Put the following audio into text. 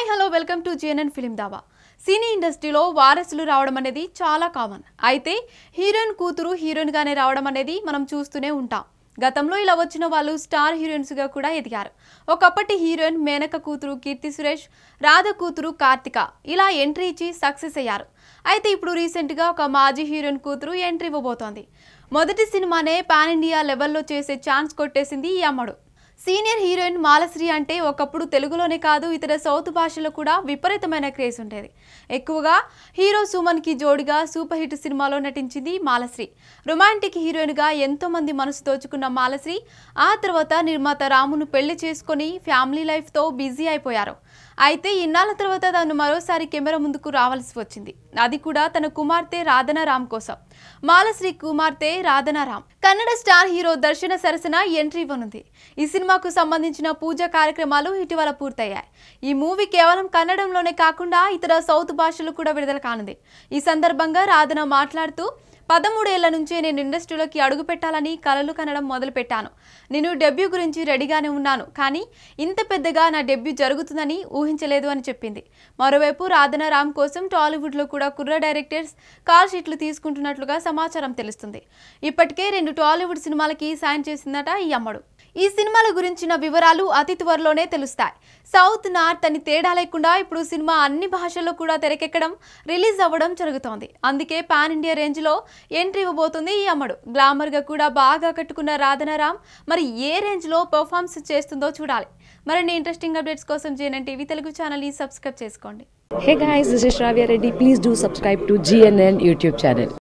Hi hello welcome to GNN film దావా సినీ ఇండస్ట్రీలో వారసులు రావడం అనేది చాలా కామన్ అయితే హీరోయిన్ కూతురు హీరోయిన్గానే రావడం అనేది మనం చూస్తూనే ఉంటాం గతంలో ఇలా వచ్చిన వాళ్ళు స్టార్ హీరోయిన్స్గా కూడా ఎదిగారు ఒకప్పటి హీరోయిన్ మేనక కూతురు కీర్తి సురేష్ రాధ కూతురు కార్తిక ఇలా ఎంట్రీ ఇచ్చి సక్సెస్ అయ్యారు అయితే ఇప్పుడు రీసెంట్గా ఒక మాజీ హీరోయిన్ కూతురు ఎంట్రీ ఇవ్వబోతోంది మొదటి సినిమానే పాన్ ఇండియా లెవెల్లో చేసే ఛాన్స్ కొట్టేసింది ఈ అమ్మడు సీనియర్ హీరోయిన్ మాలశ్రీ అంటే ఒకప్పుడు తెలుగులోనే కాదు ఇతర సౌత్ భాషలో కూడా విపరీతమైన క్రేజ్ ఉండేది ఎక్కువగా హీరో సుమన్కి జోడిగా సూపర్ హిట్ సినిమాలో నటించింది మాలశ్రీ రొమాంటిక్ హీరోయిన్గా ఎంతోమంది మనసు దోచుకున్న మాలశ్రీ ఆ తర్వాత నిర్మాత రామును పెళ్లి చేసుకొని ఫ్యామిలీ లైఫ్తో బిజీ అయిపోయారు అయితే ఇన్నాళ్ళ తర్వాత తను మరోసారి కెమెరా ముందుకు రావాల్సి వచ్చింది అది కూడా తన కుమార్తె రాధనారామ్ కోసం మాలశ్రీ కుమార్తె రాధనారామ్ కన్నడ స్టార్ హీరో దర్శన సరసన ఎంట్రీ ఇవ్వనుంది ఈ సినిమా సినిమాకు సంబంధించిన పూజ కార్యక్రమాలు ఇటీవల పూర్తయ్యాయి ఈ మూవీ కేవలం కన్నడంలోనే కాకుండా ఇతర సౌత్ భాషలు కూడా విడుదల కానుంది ఈ సందర్భంగా రాధన మాట్లాడుతూ పదమూడేళ్ల నుంచి నేను ఇండస్ట్రీలోకి అడుగు పెట్టాలని కలలు కనడం మొదలుపెట్టాను నేను డెబ్యూ గురించి రెడీగానే ఉన్నాను కానీ ఇంత పెద్దగా నా డెబ్యూ జరుగుతుందని ఊహించలేదు అని చెప్పింది మరోవైపు రాధన రామ్ కోసం టాలీవుడ్లో కూడా కుర్ర డైరెక్టర్స్ కాల్ షీట్లు తీసుకుంటున్నట్లుగా సమాచారం తెలుస్తుంది ఇప్పటికే రెండు టాలీవుడ్ సినిమాలకి సాయం చేసిందట ఈ అమ్మడు ఈ సినిమాల గురించిన వివరాలు అతి త్వరలోనే తెలుస్తాయి సౌత్ నార్త్ అని తేడా లేకుండా ఇప్పుడు సినిమా అన్ని భాషల్లో కూడా తెరకెక్కడం రిలీజ్ అవ్వడం జరుగుతోంది అందుకే పాన్ ఇండియా రేంజ్లో ఎంట్రీ ఇవ్వబోతుంది ఈ అమ్మడు గ్లామర్గా కూడా బాగా కట్టుకున్న రాధనారామ్ మరి ఏ రేంజ్లో పర్ఫార్మెన్స్ చేస్తుందో చూడాలి మరిన్ని ఇంట్రెస్టింగ్ అప్డేట్స్ కోసం GNN TV Telugu channel subscribe చేసుకోండి Hey guys, this is Shravya Reddy. Please do subscribe to GNN